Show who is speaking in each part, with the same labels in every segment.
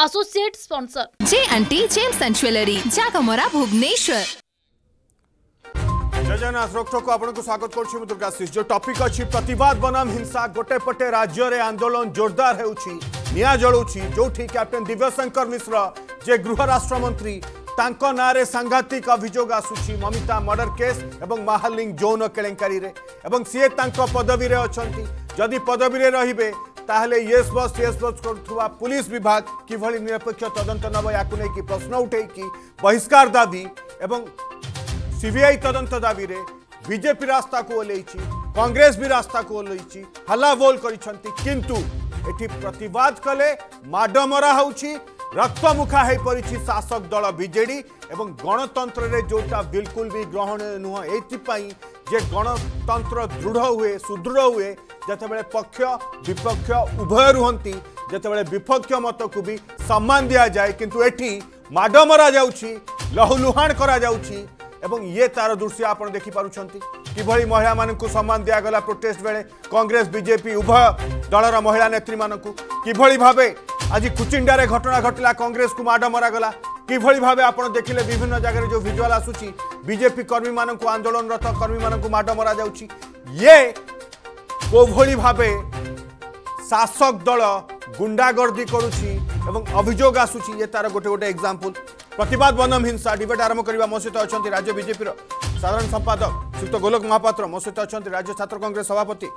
Speaker 1: associate sponsor
Speaker 2: Jayanti gems and jewellery Jagamara Bhubaneswar
Speaker 1: Jagannath रोकटोक आपको स्वागत करुँ दुर्गाशीष जो टॉपिक अच्छी प्रतिवाद बनाम हिंसा गोटे पटे राज्य आंदोलन जोरदार होिया जलुची जो कैप्टेन दिव्यशंकर मिश्र जे गृह राष्ट्रमंत्री ତାଙ୍କ ନାଁରେ ସାଂଘାତିକ ଅଭିଯୋଗ ଆସୁଛି ମମିତା ମର୍ଡର କେସ୍ ଏବଂ ମାହାଲିଂ ଯୌନ କେଳେଙ୍କାରୀରେ ଏବଂ पदवी ତାଙ୍କ ପଦବୀରେ ଅଛନ୍ତି पदवी ପଦବୀରେ ରହିବେ তাহলে ইয়েস বস ইয়েস বস করুথিবা পুলিশ বিভাগ কিভাবে নিরপেক্ষ তদন্ত নেব ইয়াকু নেই প্রশ্ন উঠাইকি বহিষ্কার দাবি এবং সিবিআই তদন্ত দাবিরে বিজেপি রাস্তাকু ওহ্লাইছি কংগ্রেস বি রাস্তাকু ওহ্লাইছি হাল্লাবোল করেছেন কিন্তু এটি প্রতবাদ কলে মাডমরা হচ্ছে রক্তমুখা হয়ে পড়ছে শাসক দল বিজেডি এবং গণতন্ত্রের যেটা বিলকুল বি গ্রহণীয় নুহ এইপাই যে গণতন্ত্র দৃঢ় হুয়ে সুদৃঢ় হুয়ে যেতবে পক্ষ বিপক্ষ উভয় রুহতি যেতবে বিপক্ষ মতকু বি সম্মান দিয়া যায় কিন্তু এটি মাড মরা যাচ্ছি লহুলুহাণ করা যাচ্ছি এবং ইয়ে তার দৃশ্য আপনার দেখিপারুচ্ছেন কিভাবে মহিলা মানুষ সম্মান দিয়াগলা প্রোটেস্ট বেড়ে কংগ্রেস বিজেপি উভয় দলর মহিলা নেত্রী মানুষ কিভাবে ভাবে আজ কুচিন্ডার ঘটনা ঘটলা কংগ্রেস কু মাড মরাগলা কিভড়ি ভাবে आपण देखिले বিভিন্ন জাগার যে ভিজুয়াল আসুচি বিজেপি কর্মী মানন কো আন্দোলনরত কর্মী মানন কো মাট মরা যাওচি ইয়ে গোভড়ি ভাবে শাসক দল গুন্ডাগর্দি করুচি এবং অভিযোগ আসুচি এতার গটে গটে एग्जांपल প্রতিবাদ বনাম হিংসা ডিবেট আৰম্ভ কৰিব মছিত আছেন ৰাজ্য বিজেপিৰ সাধাৰণ সম্পাদক জুক্ত গলোক মহাপাত্র মছিত আছেন ৰাজ্য ছাত্র কংগ্ৰেছ সভাপতী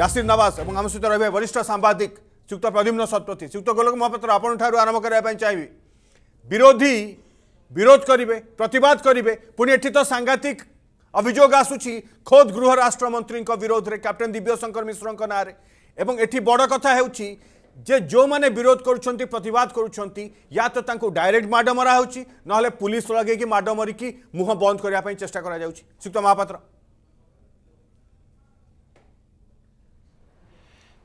Speaker 1: ياسீர் নবাব আৰু আমছিত ৰহে বৈ বৰিশষ্ঠ সাংবাদিক জুক্ত প্ৰধিম্ন সতপতি জুক্ত গলোক মহাপাত্র আপোন ঠাৰু আৰম্ভ কৰা পই চাবিব विरोधी विरोध करे प्रतिवाद करे पुणी एटी तो सांघातिक अभोग आसू खोद गृह राष्ट्रमंत्री विरोध में कैप्टेन दिव्यशंकर मिश्र ना एटी बड़ कथा जे जो मैंने विरोध कर प्रतिवाद कर या तो डायरेक्ट मड मरा हो पुलिस लगे मड मरिकी मुह बंद करने चेस्ट कर
Speaker 3: महापात्र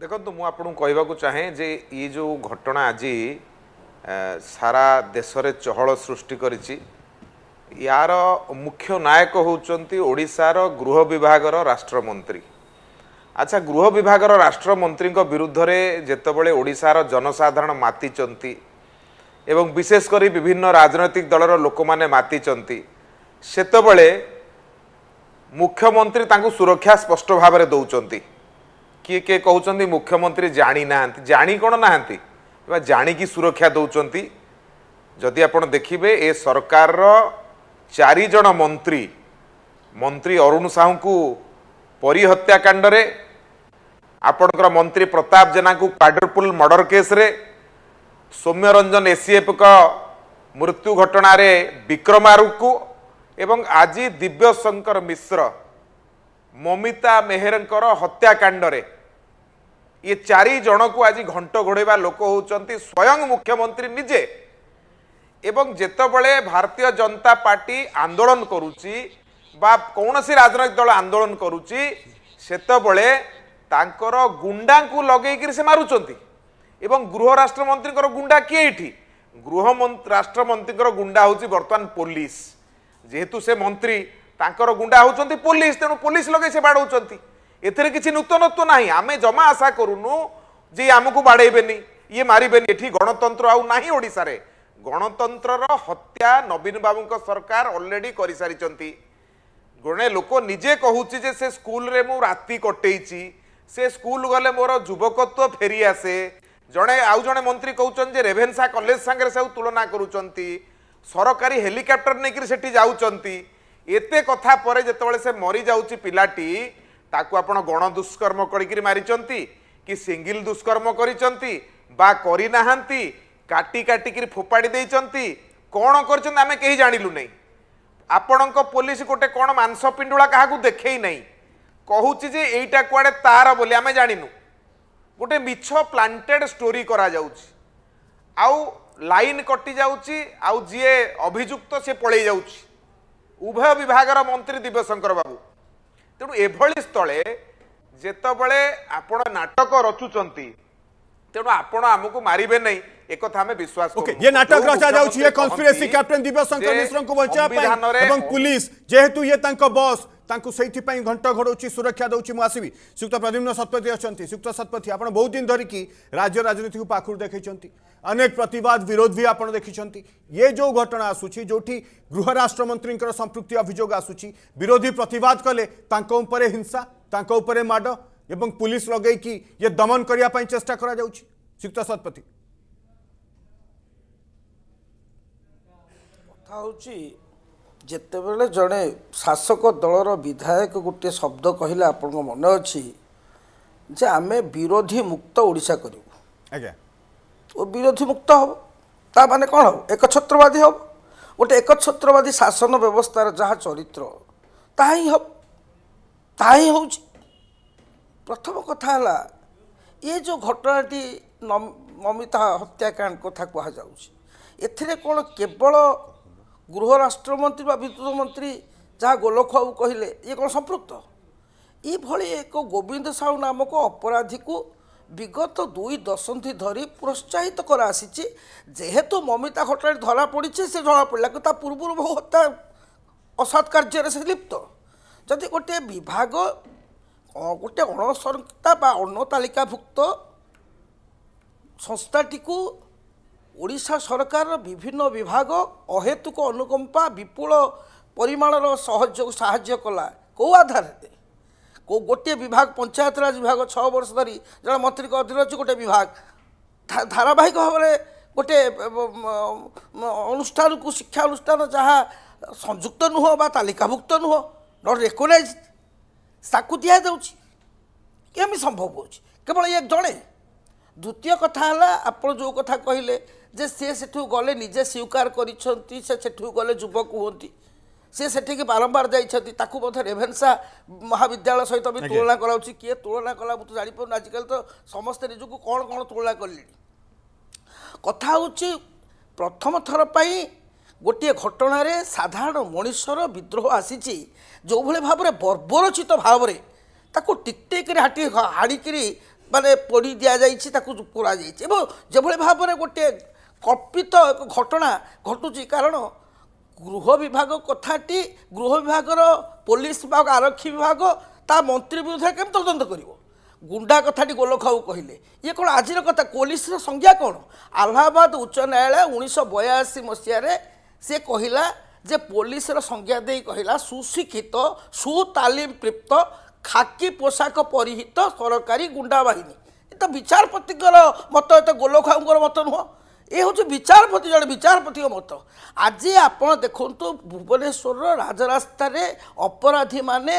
Speaker 3: देखो तो मुझे कहवाक चाहे जे ये जो घटना आज ସାରା ଦେଶରେ ଚହଳ ସୃଷ୍ଟି କରିଛି ୟାର ମୁଖ୍ୟ ନାୟକ ହେଉଛନ୍ତି ଓଡ଼ିଶାର ଗୃହ ବିଭାଗର ରାଷ୍ଟ୍ରମନ୍ତ୍ରୀ ଆଚ୍ଛା ଗୃହ ବିଭାଗର ରାଷ୍ଟ୍ରମନ୍ତ୍ରୀଙ୍କ ବିରୁଦ୍ଧରେ ଯେତେବେଳେ ଓଡ଼ିଶାର ଜନସାଧାରଣ ମାତିଛନ୍ତି ଏବଂ ବିଶେଷ କରି ବିଭିନ୍ନ ରାଜନୈତିକ ଦଳର ଲୋକମାନେ ମାତିଛନ୍ତି ସେତେବେଳେ ମୁଖ୍ୟମନ୍ତ୍ରୀ ତାଙ୍କୁ ସୁରକ୍ଷା ସ୍ପଷ୍ଟ ଭାବରେ ଦେଉଛନ୍ତି କିଏ କିଏ କହୁଛନ୍ତି ମୁଖ୍ୟମନ୍ତ୍ରୀ ଜାଣିନାହାନ୍ତି ଜାଣି କ'ଣ ନାହାନ୍ତି କିମ୍ବା ଜାଣିକି ସୁରକ୍ଷା ଦେଉଛନ୍ତି ଯଦି ଆପଣ ଦେଖିବେ ଏ ସରକାରର ଚାରିଜଣ ମନ୍ତ୍ରୀ ମନ୍ତ୍ରୀ ଅରୁଣ ସାହୁଙ୍କୁ ପରିହତ୍ୟାକାଣ୍ଡରେ ଆପଣଙ୍କର ମନ୍ତ୍ରୀ ପ୍ରତାପ ଜେନାଙ୍କୁ କ୍ୱାଡ୍ରପୁଲ ମର୍ଡ଼ର କେସ୍ରେ ସୌମ୍ୟରଞ୍ଜନ ଏସିଏଫ୍ଙ୍କ ମୃତ୍ୟୁ ଘଟଣାରେ ବିକ୍ରମ ଆରୁକୁ ଏବଂ ଆଜି ଦିବ୍ୟଶଙ୍କର ମିଶ୍ର ମମିତା ମେହେରଙ୍କର ହତ୍ୟାକାଣ୍ଡରେ ଇଏ ଚାରି ଜଣକୁ ଆଜି ଘଣ୍ଟ ଘୋଡ଼େଇବା ଲୋକ ହେଉଛନ୍ତି ସ୍ୱୟଂ ମୁଖ୍ୟମନ୍ତ୍ରୀ ନିଜେ ଏବଂ ଯେତେବେଳେ ଭାରତୀୟ ଜନତା ପାର୍ଟି ଆନ୍ଦୋଳନ କରୁଛି ବା କୌଣସି ରାଜନୈତିକ ଦଳ ଆନ୍ଦୋଳନ କରୁଛି ସେତେବେଳେ ତାଙ୍କର ଗୁଣ୍ଡାଙ୍କୁ ଲଗେଇକିରି ସେ ମାରୁଛନ୍ତି ଏବଂ ଗୃହ ରାଷ୍ଟ୍ରମନ୍ତ୍ରୀଙ୍କର ଗୁଣ୍ଡା କିଏ ଏଇଠି ଗୃହ ରାଷ୍ଟ୍ରମନ୍ତ୍ରୀଙ୍କର ଗୁଣ୍ଡା ହେଉଛି ବର୍ତ୍ତମାନ ପୋଲିସ ଯେହେତু ସେ ମନ୍ତ୍ରୀ ତାଙ୍କର ଗୁଣ୍ଡା ହେଉଛନ୍ତି ପୋଲିସ ତେଣୁ ପୋଲିସ ଲଗେଇ ସେ ବାଡ଼ଉଛନ୍ତି ଏଥିରେ କିଛି ନୂତନତ୍ୱ ନାହିଁ ଆମେ ଜମା ଆଶା କରୁନୁ ଯେ ଆମକୁ ବାଡ଼େଇବେନି ଇଏ ମାରିବେନି ଏଠି ଗଣତନ୍ତ୍ର ଆଉ ନାହିଁ ଓଡ଼ିଶାରେ ଗଣତନ୍ତ୍ରର ହତ୍ୟା ନବୀନ ବାବୁଙ୍କ ସରକାର ଅଲରେଡ଼ି କରିସାରିଛନ୍ତି ଜଣେ ଲୋକ ନିଜେ କହୁଛି ଯେ ସେ ସ୍କୁଲରେ ମୁଁ ରାତି କଟେଇଛି ସେ ସ୍କୁଲ ଗଲେ ମୋର ଯୁବକତ୍ୱ ଫେରି ଆସେ ଜଣେ ଆଉ ଜଣେ ମନ୍ତ୍ରୀ କହୁଛନ୍ତି ଯେ ରେଭେନ୍ସା କଲେଜ ସାଙ୍ଗରେ ସବୁ ତୁଳନା କରୁଛନ୍ତି ସରକାରୀ ହେଲିକପ୍ଟର ନେଇକରି ସେଠି ଯାଉଛନ୍ତି ଏତେ କଥା ପରେ ଯେତେବେଳେ ସେ ମରିଯାଉଛି ପିଲାଟି ତାକୁ ଆପଣ ଗଣ ଦୁଷ୍କର୍ମ କରିକିରି ମାରିଛନ୍ତି କି ସିଙ୍ଗିଲ ଦୁଷ୍କର୍ମ କରିଛନ୍ତି ବା କରିନାହାନ୍ତି କାଟି କାଟିକିରି ଫୋପାଡ଼ି ଦେଇଛନ୍ତି କ'ଣ କରିଛନ୍ତି ଆମେ କେହି ଜାଣିଲୁ ନାହିଁ ଆପଣଙ୍କ ପୋଲିସ ଗୋଟେ କ'ଣ ମାଂସ ପିଣ୍ଡୁଳା କାହାକୁ ଦେଖେଇ ନାହିଁ କହୁଛି ଯେ ଏଇଟା କୁଆଡ଼େ ତାର ବୋଲି ଆମେ ଜାଣିନୁ ଗୋଟେ ମିଛ ପ୍ଲାଣ୍ଟେଡ଼ ଷ୍ଟୋରି କରାଯାଉଛି ଆଉ ଲାଇନ୍ କଟିଯାଉଛି ଆଉ ଯିଏ ଅଭିଯୁକ୍ତ ସେ ପଳେଇ ଯାଉଛି ଉଭୟ ବିଭାଗର ମନ୍ତ୍ରୀ ଦିବ୍ୟଶଙ୍କର ବାବୁ ତେଣୁ ଏଭଳି ସ୍ଥଳେ ଯେତେବେଳେ ଆପଣ ନାଟକ ରଚୁଛନ୍ତି ତେଣୁ ଆପଣ ଆମକୁ ମାରିବେ ନାହିଁ একথা আমি বিশ্বাস ওকে ইয়ে নাটক ଏବଂ
Speaker 1: যেহেতু ইয়ে বস से घंट घड़ी सुरक्षा दौर दूसरी मुसबी श्रीयुक्त प्रद्युम्न शतपथी अच्छा सुक्त शतपथी आप बहुत दिन धरिकी राज्य राजनीति को पाखु देखते अनेक प्रतवाद विरोध भी आपड़ देखी ये जो घटना आसूँ जो गृह राष्ट्रमंत्री संप्रति अभोग आसूँ विरोधी प्रतवाद कले हिंसा तर माड़ एवं पुलिस लगे कि ये दमन
Speaker 4: करने चेष्टा कर शतपथी कथा ଯେତେବେଳେ ଜଣେ ଶାସକ ଦଳର ବିଧାୟକ ଗୋଟିଏ ଶବ୍ଦ କହିଲେ ଆପଣଙ୍କ ମନେ ଅଛି ଯେ ଆମେ ବିରୋଧୀ ମୁକ୍ତ ଓଡ଼ିଶା କରିବୁ ଆଜ୍ଞା ଓ ବିରୋଧୀ ମୁକ୍ତ ହେବ ତା ମାନେ କ'ଣ ହେବ ଏକଛତ୍ରବାଦୀ ହେବ ଗୋଟେ ଏକଛତ୍ରବାଦୀ ଶାସନ ବ୍ୟବସ୍ଥାର ଯାହା ଚରିତ୍ର ତାହା ହିଁ ହେବ ତାହା ହିଁ ହେଉଛି ପ୍ରଥମ କଥା ହେଲା ଏ ଯେଉଁ ଘଟଣାଟି ମମିତା ହତ୍ୟାକାଣ୍ଡ କଥା କୁହାଯାଉଛି ଏଥିରେ କ'ଣ କେବଳ গৃহ রাষ্ট্রমন্ত্রী বা বিদ্যুৎ মন্ত্রী ଯାହା ଗୋଲଖବାବୁ କହିଲେ ଇଏ କ'ଣ ସମ୍ପୃକ୍ତ ଏଭଳି ଏକ ଗୋବିନ୍ଦ ସାହୁ ନାମକ ଅପରାଧୀକୁ ବିଗତ ଦୁଇ ଦଶନ୍ଧି ଧରି ପ୍ରୋତ୍ସାହିତ କରାଆସିଛି ଯେହେତୁ ମମିତା ଘଟଣାରେ ଧରା ପଡ଼ିଛି ସେ ଧରା ପଡ଼ିଲା କିନ୍ତୁ ତା ପୂର୍ବରୁ ବହୁ ହତ୍ୟା ଅସତ୍ କାର୍ଯ୍ୟରେ ସେ ଲିପ୍ତ ଯଦି ଗୋଟିଏ ବିଭାଗ ଗୋଟିଏ ଅଣସଂସ୍ଥା ବା ଅଣ ତାଲିକାଭୁକ୍ତ ସଂସ୍ଥାଟିକୁ ଓଡ଼ିଶା ସରକାର ବିଭିନ୍ନ ବିଭାଗ ଅହେତୁକ ଅନୁକମ୍ପା ବିପୁଳ ପରିମାଣର ସହଯୋଗ ସାହାଯ୍ୟ କଲା କେଉଁ ଆଧାରରେ କେଉଁ ଗୋଟିଏ ବିଭାଗ ପଞ୍ଚାୟତରାଜ ବିଭାଗ ଛଅ ବର୍ଷ ଧରି ଜଣେ ମନ୍ତ୍ରୀଙ୍କ ଅଧୀନ ଅଛି ଗୋଟିଏ ବିଭାଗ ଧାରାବାହିକ ଭାବରେ ଗୋଟିଏ ଅନୁଷ୍ଠାନକୁ ଶିକ୍ଷା ଅନୁଷ୍ଠାନ ଯାହା ସଂଯୁକ୍ତ ନୁହଁ ବା ତାଲିକାଭୁକ୍ତ ନୁହଁ ନଟ୍ ରେକଗ୍ନାଇଜ୍ ତାକୁ ଦିଆଯାଉଛି କେମିତି ସମ୍ଭବ ହେଉଛି କେବଳ ଇଏ ଜଣେ ଦ୍ୱିତୀୟ କଥା ହେଲା ଆପଣ ଯେଉଁ କଥା କହିଲେ ଯେ ସିଏ ସେଠୁ ଗଲେ ନିଜେ ସ୍ୱୀକାର କରିଛନ୍ତି ସେ ସେଠୁ ଗଲେ ଯୁବ କୁହନ୍ତି ସେ ସେଠିକି ବାରମ୍ବାର ଯାଇଛନ୍ତି ତାକୁ ମଧ୍ୟ ରେଭେନ୍ସା ମହାବିଦ୍ୟାଳୟ ସହିତ ବି ତୁଳନା କରାଉଛି କିଏ ତୁଳନା କଲା ମୁଁ ତ ଜାଣିପାରୁନି ଆଜିକାଲି ତ ସମସ୍ତେ ନିଜକୁ କ'ଣ କ'ଣ ତୁଳନା କଲେଣି କଥା ହେଉଛି ପ୍ରଥମ ଥର ପାଇଁ ଗୋଟିଏ ଘଟଣାରେ ସାଧାରଣ ମଣିଷର ବିଦ୍ରୋହ ଆସିଛି ଯେଉଁଭଳି ଭାବରେ ବର୍ବରୋଚିତ ଭାବରେ ତାକୁ ଟିକଟିକିରି ହାଟି ହାଣିକିରି ମାନେ ପୋଡ଼ି ଦିଆଯାଇଛି ତାକୁ କରାଯାଇଛି ଏବଂ ଯେଭଳି ଭାବରେ ଗୋଟିଏ କଳ୍ପିତ ଏକ ଘଟଣା ଘଟୁଛି କାରଣ ଗୃହ ବିଭାଗ କଥାଟି ଗୃହ ବିଭାଗର ପୋଲିସ ବିଭାଗ ଆରକ୍ଷୀ ବିଭାଗ ତା ମନ୍ତ୍ରୀ ବିରୁଦ୍ଧରେ କେମିତି ତଦନ୍ତ କରିବ ଗୁଣ୍ଡା କଥାଟି ଗୋଲଖାଉ କହିଲେ ଇଏ କ'ଣ ଆଜିର କଥା ପୋଲିସର ସଂଜ୍ଞା କ'ଣ ଆହ୍ଲାବାଦ ଉଚ୍ଚ ନ୍ୟାୟାଳୟ ଉଣେଇଶହ ବୟାଅଶୀ ମସିହାରେ ସେ କହିଲା ଯେ ପୋଲିସର ସଂଜ୍ଞା ଦେଇ କହିଲା ସୁଶିକ୍ଷିତ ସୁତାଲିମ ପ୍ରୀପ୍ତ ଖାକି ପୋଷାକ ପରିହିତ ସରକାରୀ ଗୁଣ୍ଡା ବାହିନୀ ଏ ତ ବିଚାରପତିଙ୍କର ମତ ଏତେ ଗୋଲଖାଉଙ୍କର ମତ ନୁହଁ ଏ ହେଉଛି ବିଚାରପତି ଜଣେ ବିଚାରପତିଙ୍କ ମତ ଆଜି ଆପଣ ଦେଖନ୍ତୁ ଭୁବନେଶ୍ୱରର ରାଜରାସ୍ତାରେ ଅପରାଧୀମାନେ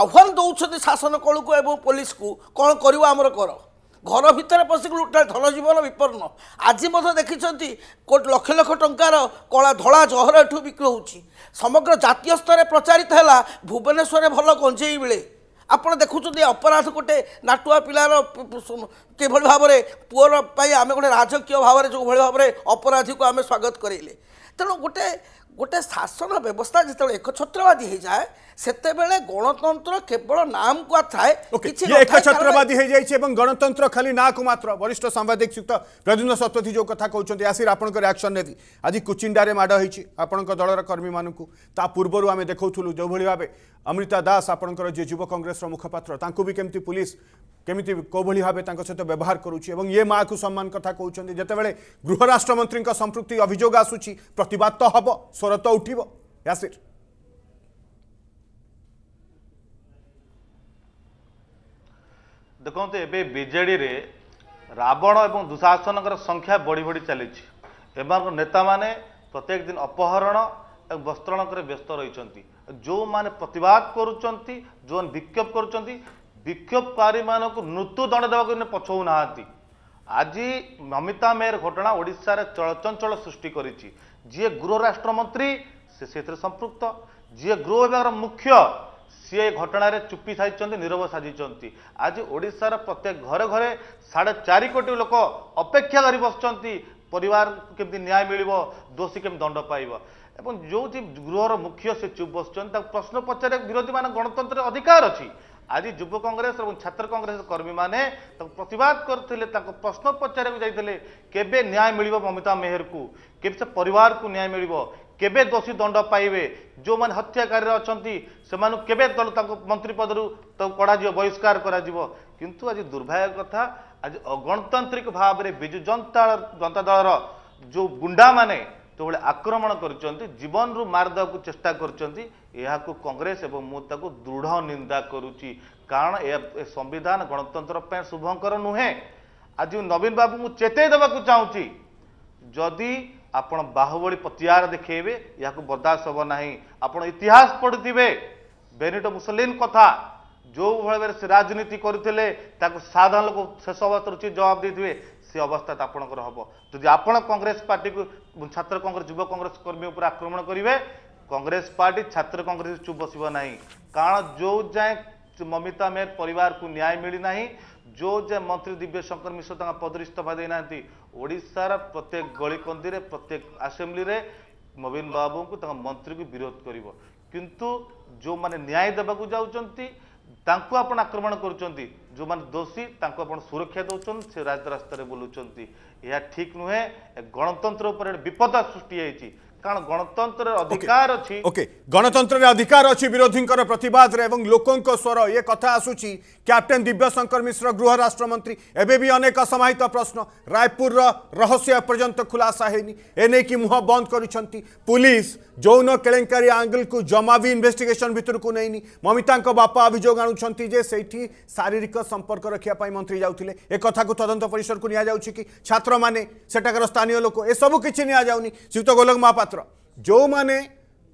Speaker 4: ଆହ୍ୱାନ ଦେଉଛନ୍ତି ଶାସନ କଳକୁ ଏବଂ ପୋଲିସକୁ କ'ଣ କରିବ ଆମର କର ଘର ଭିତରେ ପଶିକି ଲୁଟା ଧନ ଜୀବନ ବିପନ୍ନ ଆଜି ମଧ୍ୟ ଦେଖିଛନ୍ତି ଲକ୍ଷ ଲକ୍ଷ ଟଙ୍କାର କଳା ଧଳା ଜହର ଏଠୁ ବିକ୍ରି ହେଉଛି ସମଗ୍ର ଜାତୀୟ ସ୍ତରରେ ପ୍ରଚାରିତ ହେଲା ଭୁବନେଶ୍ୱରରେ ଭଲ ଗଞ୍ଜେଇ ମିଳେ ଆପଣ ଦେଖୁଛନ୍ତି ଅପରାଧ ଗୋଟେ ନାଟୁଆ ପିଲାର କିଭଳି ଭାବରେ ପୁଅର ପାଇଁ ଆମେ ଗୋଟେ ରାଜକୀୟ ଭାବରେ ଯେଉଁଭଳି ଭାବରେ ଅପରାଧୀକୁ ଆମେ ସ୍ୱାଗତ କରେଇଲେ ତେଣୁ ଗୋଟେ गोटे शासन व्यवस्था जो एक छत्रवादी हो जाए से गणतंत्र केवल नाम को थाए एक छत्रवादी
Speaker 1: गणतंत्र खाली ना को मात्र वरिष्ठ सांबादिक युक्त प्रद्युन्द शतपथी जो कथ कहते आसिर आप रियाक्शन ने आज कुचिंडारे माड़ आपण दल कर्मी मानू ता पूर्व आम देखु जो भाई भाव अमृता दास आपंकर जुव कंग्रेस मुखपात्र भी कमी पुलिस केमी कौली भाव सहित व्यवहार करुच्ची और ये माँ को सम्मान कथ कहते जिते बड़े गृहराष्ट्रमंत्री संप्रति अभोग आसूँ प्रतवाद तो हम स्व ସ୍ୱର ଉଠିବ
Speaker 2: ଦେଖନ୍ତୁ ଏବେ ବିଜେଡ଼ିରେ ରାବଣ ଏବଂ ଦୁଃଶାସନଙ୍କର ସଂଖ୍ୟା ବଢ଼ି ବଢ଼ି ଚାଲିଛି ଏମାନଙ୍କ ନେତାମାନେ ପ୍ରତ୍ୟେକ ଦିନ ଅପହରଣ ଏବଂ ବସ୍ତ୍ରଣକରେ ବ୍ୟସ୍ତ ରହିଛନ୍ତି ଯେଉଁମାନେ ପ୍ରତିବାଦ କରୁଛନ୍ତି ଯେଉଁମାନେ ବିକ୍ଷୋଭ କରୁଛନ୍ତି ବିକ୍ଷୋଭକାରୀମାନଙ୍କୁ ଦଣ୍ଡ ଦେବାକୁ ପଛଉନାହାନ୍ତି ଆଜି ମମିତା ମେହେର ଘଟଣା ଓଡ଼ିଶାରେ ଚଳଚଞ୍ଚଳ ସୃଷ୍ଟି କରିଛି ଯିଏ ଗୃହ ରାଷ୍ଟ୍ରମନ୍ତ୍ରୀ ସେ ସେଥିରେ ସମ୍ପୃକ୍ତ ଯିଏ ଗୃହ ବିଭାଗର ମୁଖ୍ୟ ସିଏ ଏ ଘଟଣାରେ ଚୁପି ସାଜିଛନ୍ତି ନିରବ ସାଜିଛନ୍ତି ଆଜି ଓଡ଼ିଶାର ପ୍ରତ୍ୟେକ ଘରେ ଘରେ ସାଢ଼େ ଚାରି କୋଟି ଲୋକ ଅପେକ୍ଷା କରି ବସିଛନ୍ତି ପରିବାର କେମିତି ନ୍ୟାୟ ମିଳିବ ଦୋଷୀ କେମିତି ଦଣ୍ଡ ପାଇବ ଏବଂ ଯେଉଁଠି ଗୃହର ମୁଖ୍ୟ ସେ ଚୁପ୍ ବସିଛନ୍ତି ତାକୁ ପ୍ରଶ୍ନ ପଚାରିବାକୁ ବିରୋଧୀମାନେ ଗଣତନ୍ତ୍ରରେ ଅଧିକାର ଅଛି ଆଜି ଯୁବ କଂଗ୍ରେସ ଏବଂ ଛାତ୍ର କଂଗ୍ରେସ କର୍ମୀମାନେ ତାଙ୍କୁ ପ୍ରତିବାଦ କରିଥିଲେ ତାଙ୍କ ପ୍ରଶ୍ନ ପଚାରିବାକୁ ଯାଇଥିଲେ କେବେ ନ୍ୟାୟ ମିଳିବ ମମତା ମେହେରକୁ କେବେ ସେ ପରିବାରକୁ ନ୍ୟାୟ ମିଳିବ କେବେ ଦୋଷୀ ଦଣ୍ଡ ପାଇବେ ଯେଉଁମାନେ ହତ୍ୟାକାରୀରେ ଅଛନ୍ତି ସେମାନଙ୍କୁ କେବେ ଦଳ ତାଙ୍କ ମନ୍ତ୍ରୀ ପଦରୁ ତାକୁ କଢ଼ାଯିବ ବହିଷ୍କାର କରାଯିବ କିନ୍ତୁ ଆଜି ଦୁର୍ଭାଗ୍ୟ କଥା ଆଜି ଅଗଣତାନ୍ତ୍ରିକ ଭାବରେ ବିଜୁ ଜନତା ଜନତା ଦଳର ଯେଉଁ ଗୁଣ୍ଡାମାନେ ଯେଉଁଭଳି ଆକ୍ରମଣ କରିଛନ୍ତି ଜୀବନରୁ ମାରିଦେବାକୁ ଚେଷ୍ଟା କରିଛନ୍ତି ଏହାକୁ କଂଗ୍ରେସ ଏବଂ ମୁଁ ତାକୁ ଦୃଢ଼ ନିନ୍ଦା କରୁଛି କାରଣ ଏ ସମ୍ବିଧାନ ଗଣତନ୍ତ୍ର ପାଇଁ ଶୁଭଙ୍କର ନୁହେଁ ଆଜି ନବୀନ ବାବୁଙ୍କୁ ଚେତେଇ ଦେବାକୁ ଚାହୁଁଛି ଯଦି ଆପଣ ବାହୁବଳି ପତିଆର ଦେଖେଇବେ ଏହାକୁ ବର୍ଦାସ୍ତ ହେବ ନାହିଁ ଆପଣ ଇତିହାସ ପଢ଼ୁଥିବେ ବେନିଟୋ ମୁସଲିନ କଥା ଯେଉଁ ଭାବରେ ସେ ରାଜନୀତି କରୁଥିଲେ ତାକୁ ସାଧାରଣ ଲୋକ ଶେଷ ଅବସ୍ଥାରୁ ଉଚିତ ଜବାବ ଦେଇଥିବେ ସେ ଅବସ୍ଥା ତ ଆପଣଙ୍କର ହେବ ଯଦି ଆପଣ କଂଗ୍ରେସ ପାର୍ଟିକୁ ଛାତ୍ର କଂଗ୍ରେସ ଯୁବ କଂଗ୍ରେସ କର୍ମୀ ଉପରେ ଆକ୍ରମଣ କରିବେ কংগ্রেস পার্টি ছাত্র কংগ্রেস চুপ বসব না কারণ যে যায় মমিতা মের পরিবার কু ন্যায় মিলি না যে যে মন্ত্রী দিব্য শঙ্কর মিশ্র তাঁর পদর ইস্তফা দিয়ে না ওড়শার প্রত্যেক গলিকন্দি প্রত্যেক আসেম্বলি নবীন বাবু তাঁর মন্ত্রী বিরোধ করব কিন্তু যে ন্যায় দেওয়া যাচ্ছেন ତାଙ୍କୁ ଆପଣ ଆକ୍ରମଣ କରୁଛନ୍ତି ଯେଉଁମାନେ ଦୋଷୀ ତାଙ୍କୁ ଆପଣ ସୁରକ୍ଷା ଦେଉଛନ୍ତି ସେ ରାଜରାସ୍ତାରେ ବୁଲୁଛନ୍ତି ଏହା ଠିକ୍ ନୁହେଁ ଗଣତନ୍ତ୍ର ଉପରେ ବିପଦ ସୃଷ୍ଟି ହେଇଛି गणतंत्र अधिकार अछि ओके
Speaker 1: गणतंत्र रे अधिकार अछि विरोधींकर प्रतिवाद रे स्वर ये कथा आसुची कैप्टन दिव्यशंकर मिश्र गृह मंत्री एवं भी अनेक समाहित प्रश्न रायपुर रहस्य पर्यंत खुलासा हेनी एने की मुह बंद कर पुलिस जौन केलेंकारी आंगल को जमा भी इन्वेस्टिगेशन भितर को नैनी ममिताक बापा अभिजोग आनुछंती शारीरिक संपर्क रखिया मंत्री जाउथिले ए तदंत परिसर छात्र माने स्थानीय लोक ए सब किछि निया जाउनी गोलक मापा ମହାପାତ୍ର ଯେଉଁମାନେ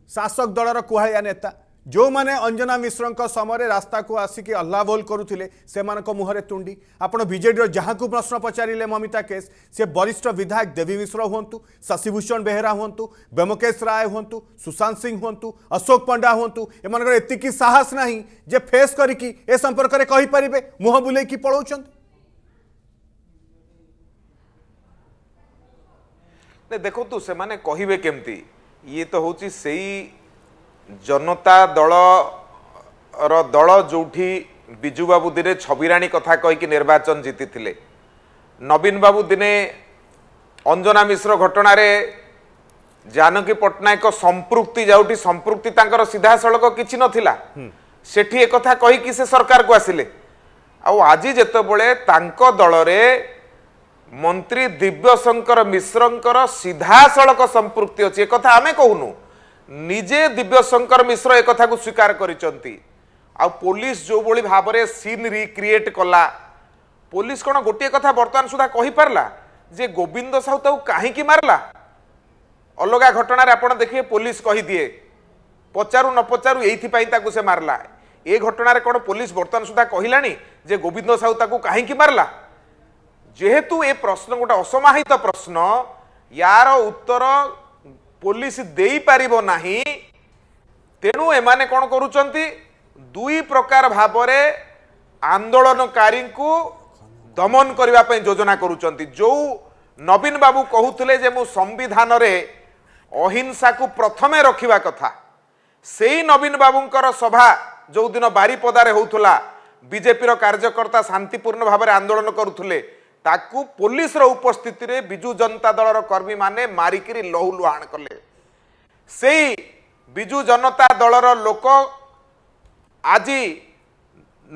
Speaker 1: ଶାସକ ଦଳର କୁହାଳିଆ ନେତା ଯେଉଁମାନେ ଅଞ୍ଜନା ମିଶ୍ରଙ୍କ ସମୟରେ ରାସ୍ତାକୁ ଆସିକି ହଲ୍ଲାବୋଲ କରୁଥିଲେ ସେମାନଙ୍କ ମୁହଁରେ ତୁଣ୍ଡି ଆପଣ ବିଜେଡ଼ିର ଯାହାକୁ ପ୍ରଶ୍ନ ପଚାରିଲେ ମମିତା କେସ୍ ସେ ବରିଷ୍ଠ ବିଧାୟକ ଦେବୀ ମିଶ୍ର ହୁଅନ୍ତୁ ଶଶିଭୂଷଣ ବେହେରା ହୁଅନ୍ତୁ ବ୍ୟୋମକେଶ ରାୟ ହୁଅନ୍ତୁ ସୁଶାନ୍ତ ସିଂ ହୁଅନ୍ତୁ ଅଶୋକ ପଣ୍ଡା ହୁଅନ୍ତୁ ଏମାନଙ୍କର ଏତିକି ସାହସ ନାହିଁ ଯେ ଫେସ୍ କରିକି ଏ ସମ୍ପର୍କରେ କହିପାରିବେ ମୁହଁ ବୁଲେଇକି ପଳାଉଛନ୍ତି
Speaker 3: ନାଇଁ ଦେଖନ୍ତୁ ସେମାନେ କହିବେ କେମିତି ଇଏ ତ ହେଉଛି ସେଇ ଜନତା ଦଳର ଦଳ ଯେଉଁଠି ବିଜୁବାବୁ ଦିନେ ଛବିରାଣୀ କଥା କହିକି ନିର୍ବାଚନ ଜିତିଥିଲେ ନବୀନ ବାବୁ ଦିନେ ଅଞ୍ଜନା ମିଶ୍ର ଘଟଣାରେ ଜାନକୀ ପଟ୍ଟନାୟକ ସମ୍ପୃକ୍ତି ଯାଉଠି ସମ୍ପୃକ୍ତି ତାଙ୍କର ସିଧାସଳଖ କିଛି ନଥିଲା ସେଠି ଏକଥା କହିକି ସେ ସରକାରକୁ ଆସିଲେ ଆଉ ଆଜି ଯେତେବେଳେ ତାଙ୍କ ଦଳରେ ମନ୍ତ୍ରୀ ଦିବ୍ୟଶଙ୍କର ମିଶ୍ରଙ୍କର ସିଧାସଳଖ ସମ୍ପୃକ୍ତି ଅଛି ଏକଥା ଆମେ କହୁନୁ ନିଜେ ଦିବ୍ୟଶଙ୍କର ମିଶ୍ର ଏକଥାକୁ ସ୍ୱୀକାର କରିଛନ୍ତି ଆଉ ପୋଲିସ ଯେଉଁଭଳି ଭାବରେ ସିନ୍ ରିକ୍ରିଏଟ୍ କଲା ପୋଲିସ କ'ଣ ଗୋଟିଏ କଥା ବର୍ତ୍ତମାନ ସୁଦ୍ଧା କହିପାରିଲା ଯେ ଗୋବିନ୍ଦ ସାହୁ ତାକୁ କାହିଁକି ମାରିଲା ଅଲଗା ଘଟଣାରେ ଆପଣ ଦେଖିବେ ପୋଲିସ କହିଦିଏ ପଚାରୁ ନ ପଚାରୁ ଏଇଥିପାଇଁ ତାକୁ ସେ ମାରିଲା ଏ ଘଟଣାରେ କ'ଣ ପୋଲିସ ବର୍ତ୍ତମାନ ସୁଦ୍ଧା କହିଲାଣି ଯେ ଗୋବିନ୍ଦ ସାହୁ ତାକୁ କାହିଁକି ମାରିଲା ଯେହେତୁ ଏ ପ୍ରଶ୍ନ ଗୋଟେ ଅସମାହିତ ପ୍ରଶ୍ନ ୟାର ଉତ୍ତର ପୋଲିସ ଦେଇପାରିବ ନାହିଁ ତେଣୁ ଏମାନେ କ'ଣ କରୁଛନ୍ତି ଦୁଇ ପ୍ରକାର ଭାବରେ ଆନ୍ଦୋଳନକାରୀଙ୍କୁ ଦମନ କରିବା ପାଇଁ ଯୋଜନା କରୁଛନ୍ତି ଯେଉଁ ନବୀନ ବାବୁ କହୁଥିଲେ ଯେ ମୁଁ ସମ୍ବିଧାନରେ ଅହିଂସାକୁ ପ୍ରଥମେ ରଖିବା କଥା ସେଇ ନବୀନ ବାବୁଙ୍କର ସଭା ଯେଉଁଦିନ ବାରିପଦାରେ ହେଉଥିଲା ବିଜେପିର କାର୍ଯ୍ୟକର୍ତ୍ତା ଶାନ୍ତିପୂର୍ଣ୍ଣ ଭାବରେ ଆନ୍ଦୋଳନ କରୁଥିଲେ ତାକୁ ପୋଲିସର ଉପସ୍ଥିତିରେ ବିଜୁ ଜନତା ଦଳର କର୍ମୀମାନେ ମାରିକିରି ଲହୁଲୁହାଣ କଲେ ସେଇ ବିଜୁ ଜନତା ଦଳର ଲୋକ ଆଜି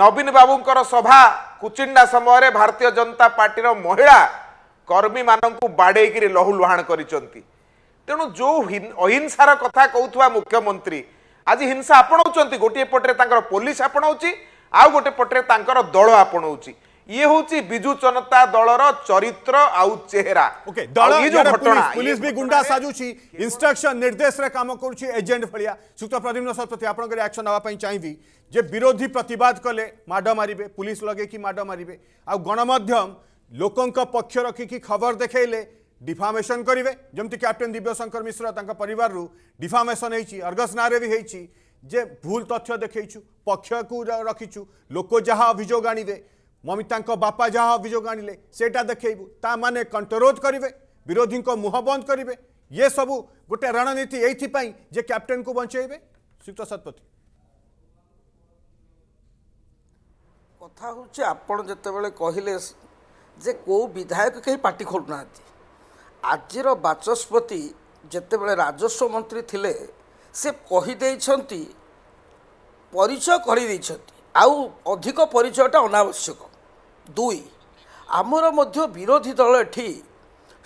Speaker 3: ନବୀନ ବାବୁଙ୍କର ସଭା କୁଚିଣ୍ଡା ସମୟରେ ଭାରତୀୟ ଜନତା ପାର୍ଟିର ମହିଳା କର୍ମୀମାନଙ୍କୁ ବାଡ଼େଇକିରି ଲହୁଲୁହାଣ କରିଛନ୍ତି ତେଣୁ ଯେଉଁ ଅହିଂସାର କଥା କହୁଥିବା ମୁଖ୍ୟମନ୍ତ୍ରୀ ଆଜି ହିଂସା ଆପଣାଉଛନ୍ତି ଗୋଟିଏ ପଟରେ ତାଙ୍କର ପୋଲିସ ଆପଣାଉଛି ଆଉ ଗୋଟିଏ ପଟରେ ତାଙ୍କର ଦଳ ଆପଣାଉଛି ये हूँ विजु जनता दलर चरित्र आउ चेहरा ओके दल ये जो घटना पुलिस भी गुंडा साजुची
Speaker 1: इंस्ट्रक्शन निर्देश रे काम करुची एजेंट भलिया सुक्त प्रद्युम्न शतपथी आपण रिएक्शन नवा पई चाहिबी जे विरोधी प्रतिवाद कले माड मारिबे पुलिस लगे कि माड मारिबे आ गणमाध्यम लोक पक्ष रखिक खबर देखले डिफामेसन करेंगे जमी कैप्टेन दिव्यशंकर मिश्र परिवार डिफामेसन होर्गस ना भी हो भूल तथ्य देखु पक्ष को रखीचु लोक जहाँ अभोग आ ମମିତାଙ୍କ ବାପା ଯାହା ଅଭିଯୋଗ ଆଣିଲେ ସେଇଟା ଦେଖେଇବୁ ତାମାନେ କଣ୍ଟରୋଧ କରିବେ ବିରୋଧୀଙ୍କ ମୁହଁ ବନ୍ଦ କରିବେ ଇଏ ସବୁ ଗୋଟେ ରଣନୀତି ଏଇଥିପାଇଁ ଯେ କ୍ୟାପ୍ଟେନକୁ ବଞ୍ଚେଇବେ ଶ୍ରୀଯୁକ୍ତ ଶତପଥୀ
Speaker 4: କଥା ହେଉଛି ଆପଣ ଯେତେବେଳେ କହିଲେ ଯେ କେଉଁ ବିଧାୟକ କେହି ପାଟି ଖୋଲୁନାହାନ୍ତି ଆଜିର ବାଚସ୍ପତି ଯେତେବେଳେ ରାଜସ୍ୱ ମନ୍ତ୍ରୀ ଥିଲେ ସେ କହିଦେଇଛନ୍ତି ପରିଚୟ କରିଦେଇଛନ୍ତି ଆଉ ଅଧିକ ପରିଚୟଟା ଅନାବଶ୍ୟକ ଦୁଇ ଆମର ମଧ୍ୟ ବିରୋଧୀ ଦଳ ଏଠି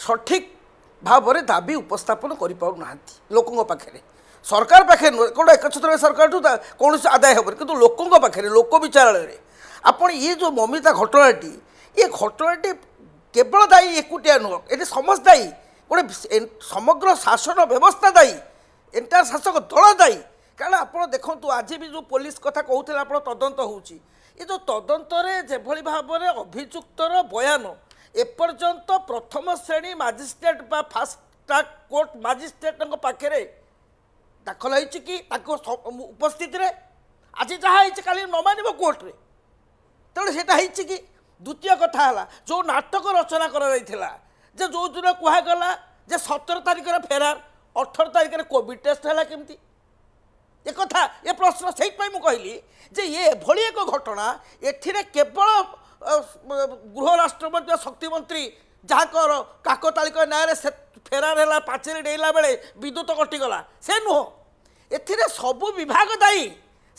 Speaker 4: ସଠିକ୍ ଭାବରେ ଦାବି ଉପସ୍ଥାପନ କରିପାରୁନାହାନ୍ତି ଲୋକଙ୍କ ପାଖରେ ସରକାର ପାଖରେ ନୁହେଁ କ'ଣ ଏକଛତ୍ରରେ ସରକାରଠୁ କୌଣସି ଆଦାୟ ହେବନି କିନ୍ତୁ ଲୋକଙ୍କ ପାଖରେ ଲୋକ ବିଚାରାଳୟରେ ଆପଣ ଇଏ ଯେଉଁ ମମିତା ଘଟଣାଟି ଏ ଘଟଣାଟି କେବଳ ଦାୟୀ ଏକୁଟିଆ ନୁହଁ ଏଠି ସମସ୍ତ ଦାୟୀ ଗୋଟେ ସମଗ୍ର ଶାସନ ବ୍ୟବସ୍ଥା ଦାୟୀ ଏଣ୍ଟାୟାର ଶାସକ ଦଳ ଦାୟୀ କାରଣ ଆପଣ ଦେଖନ୍ତୁ ଆଜି ବି ଯେଉଁ ପୋଲିସ କଥା କହୁଥିଲେ ଆପଣ ତଦନ୍ତ ହେଉଛି କିନ୍ତୁ ତଦନ୍ତରେ ଯେଭଳି ଭାବରେ ଅଭିଯୁକ୍ତର ବୟାନ ଏପର୍ଯ୍ୟନ୍ତ ପ୍ରଥମ ଶ୍ରେଣୀ ମାଜିଷ୍ଟ୍ରେଟ୍ ବା ଫାଷ୍ଟ ଟ୍ରାକ୍ କୋର୍ଟ ମାଜିଷ୍ଟ୍ରେଟ୍ଙ୍କ ପାଖରେ ଦାଖଲ ହେଇଛି କି ତାଙ୍କ ଉପସ୍ଥିତିରେ ଆଜି ଯାହା ହେଇଛି କାଲି ନ ମାନିବ କୋର୍ଟରେ ତେଣୁ ସେଇଟା ହେଇଛି କି ଦ୍ୱିତୀୟ କଥା ହେଲା ଯେଉଁ ନାଟକ ରଚନା କରାଯାଇଥିଲା ଯେ ଯେଉଁଦିନ କୁହାଗଲା ଯେ ସତର ତାରିଖରେ ଫେରାର ଅଠର ତାରିଖରେ କୋଭିଡ଼ ଟେଷ୍ଟ ହେଲା କେମିତି ଏ କଥା ଏ ପ୍ରଶ୍ନ ସେଇଥିପାଇଁ ମୁଁ କହିଲି ଯେ ଏ ଏଭଳି ଏକ ଘଟଣା ଏଥିରେ କେବଳ ଗୃହ ଶକ୍ତି ମନ୍ତ୍ରୀ ଯାହାଙ୍କର କାକତାଳିକ ନ୍ୟାୟରେ ସେ ଫେରାର ହେଲା ପାଚେରି ଡେଇଁଲା ବେଳେ ବିଦ୍ୟୁତ କଟିଗଲା ସେ ନୁହଁ ଏଥିରେ ସବୁ ବିଭାଗ ଦାୟୀ